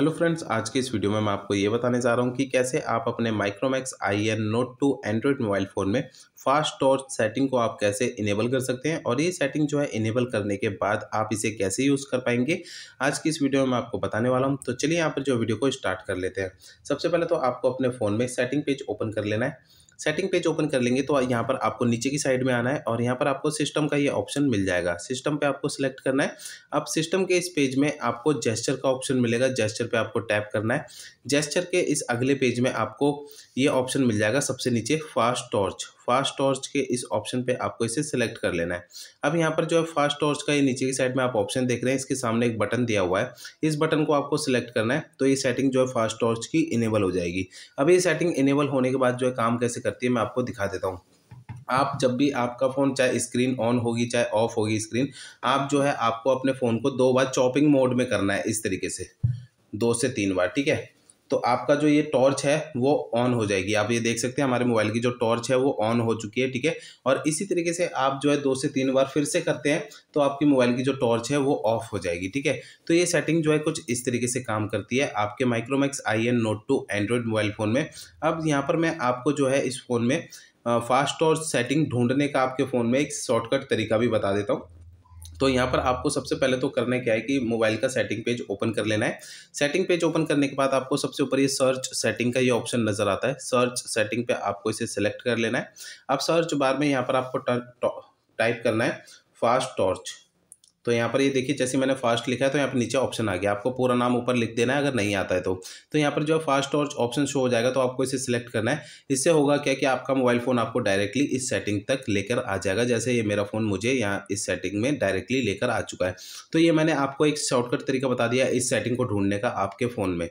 hello friends आज के इस वीडियो में मैं आपको ये बताने जा रहा हूँ कि कैसे आप अपने Micromax I N note two Android mobile phone में फास्ट टॉर्च सेटिंग को आप कैसे इनेबल कर सकते हैं और ये सेटिंग जो है इनेबल करने के बाद आप इसे कैसे यूज़ कर पाएंगे आज की इस वीडियो में मैं आपको बताने वाला हूँ तो चलिए यहाँ पर जो वीडियो को स्टार्ट कर लेते हैं सबसे पहले तो आपको अपने फ़ोन में सेटिंग पेज ओपन कर लेना है सेटिंग पेज ओपन कर लेंगे तो यहाँ पर आपको नीचे की साइड में आना है और यहाँ पर आपको सिस्टम का ये ऑप्शन मिल जाएगा सिस्टम पे आपको सिलेक्ट करना है अब सिस्टम के इस पेज में आपको जेस्चर का ऑप्शन मिलेगा जेस्चर पे आपको टैप करना है जेस्चर के इस अगले पेज में आपको ये ऑप्शन मिल जाएगा सबसे नीचे फास्ट टॉर्च फास्ट टॉर्च के इस ऑप्शन पे आपको इसे सेलेक्ट कर लेना है अब यहाँ पर जो है फास्ट टॉर्च का ये नीचे की साइड में आप ऑप्शन देख रहे हैं इसके सामने एक बटन दिया हुआ है इस बटन को आपको सिलेक्ट करना है तो ये सेटिंग जो है फास्ट टॉर्च की इनेबल हो जाएगी अब ये सेटिंग इनेबल होने के बाद जो है काम कैसे करती है मैं आपको दिखा देता हूँ आप जब भी आपका फ़ोन चाहे स्क्रीन ऑन होगी चाहे ऑफ होगी स्क्रीन आप जो है आपको अपने फ़ोन को दो बार चॉपिंग मोड में करना है इस तरीके से दो से तीन बार ठीक है तो आपका जो ये टॉर्च है वो ऑन हो जाएगी आप ये देख सकते हैं हमारे मोबाइल की जो टॉर्च है वो ऑन हो चुकी है ठीक है और इसी तरीके से आप जो है दो से तीन बार फिर से करते हैं तो आपकी मोबाइल की जो टॉर्च है वो ऑफ हो जाएगी ठीक है तो ये सेटिंग जो है कुछ इस तरीके से काम करती है आपके Micromax I N note two Android mobile phone में अब यहाँ पर मैं आपको जो है इस फ़ोन में फास्ट टॉर्च सेटिंग ढूंढने का आपके फ़ोन में एक शॉर्टकट तरीका भी बता देता हूँ तो यहाँ पर आपको सबसे पहले तो करना क्या है कि मोबाइल का सेटिंग पेज ओपन कर लेना है सेटिंग पेज ओपन करने के बाद आपको सबसे ऊपर ये सर्च सेटिंग का ये ऑप्शन नज़र आता है सर्च सेटिंग पे आपको इसे सेलेक्ट कर लेना है आप सर्च बार में यहाँ पर आपको टाइप करना है फास्ट टॉर्च तो यहाँ पर ये देखिए जैसे मैंने फास्ट लिखा है तो यहाँ पर नीचे ऑप्शन आ गया आपको पूरा नाम ऊपर लिख देना है अगर नहीं आता है तो तो यहाँ पर जो है फास्ट टॉर्च ऑप्शन शो हो जाएगा तो आपको इसे सिलेक्ट करना है इससे होगा क्या कि आपका मोबाइल फ़ोन आपको डायरेक्टली इस सेटिंग तक लेकर आ जाएगा जैसे ये मेरा फ़ोन मुझे यहाँ इस सेटिंग में डायरेक्टली लेकर आ चुका है तो ये मैंने आपको एक शॉर्टकट तरीका बता दिया इस सेटिंग को ढूंढने का आपके फ़ोन में